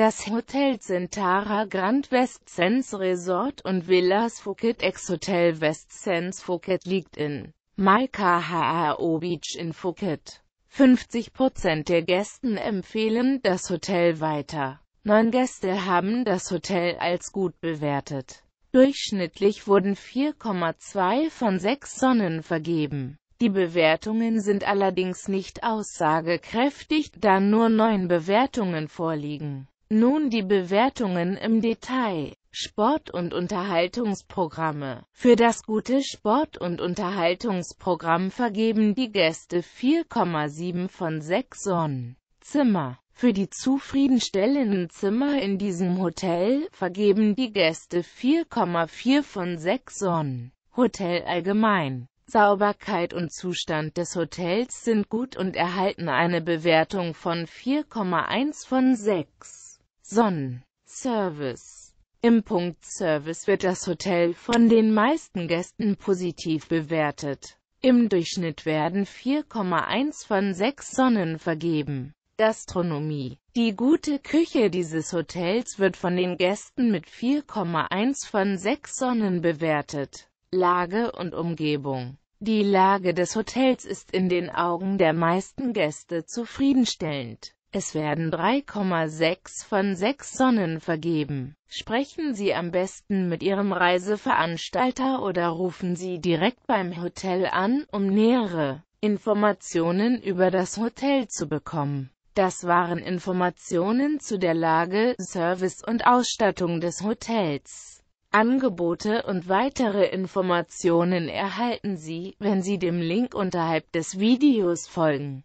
Das Hotel Centara Grand West Sands Resort und Villas Phuket Ex Hotel West Sands Phuket liegt in Malkahao Beach in Phuket. 50% der Gästen empfehlen das Hotel weiter. Neun Gäste haben das Hotel als gut bewertet. Durchschnittlich wurden 4,2 von 6 Sonnen vergeben. Die Bewertungen sind allerdings nicht aussagekräftig, da nur neun Bewertungen vorliegen. Nun die Bewertungen im Detail. Sport- und Unterhaltungsprogramme. Für das gute Sport- und Unterhaltungsprogramm vergeben die Gäste 4,7 von 6 Sonnen. Zimmer. Für die zufriedenstellenden Zimmer in diesem Hotel vergeben die Gäste 4,4 von 6 Sonnen. Hotel allgemein. Sauberkeit und Zustand des Hotels sind gut und erhalten eine Bewertung von 4,1 von 6. Son Service. Im Punkt Service wird das Hotel von den meisten Gästen positiv bewertet. Im Durchschnitt werden 4,1 von 6 Sonnen vergeben. Gastronomie. Die gute Küche dieses Hotels wird von den Gästen mit 4,1 von 6 Sonnen bewertet. Lage und Umgebung. Die Lage des Hotels ist in den Augen der meisten Gäste zufriedenstellend. Es werden 3,6 von 6 Sonnen vergeben. Sprechen Sie am besten mit Ihrem Reiseveranstalter oder rufen Sie direkt beim Hotel an, um nähere Informationen über das Hotel zu bekommen. Das waren Informationen zu der Lage, Service und Ausstattung des Hotels. Angebote und weitere Informationen erhalten Sie, wenn Sie dem Link unterhalb des Videos folgen.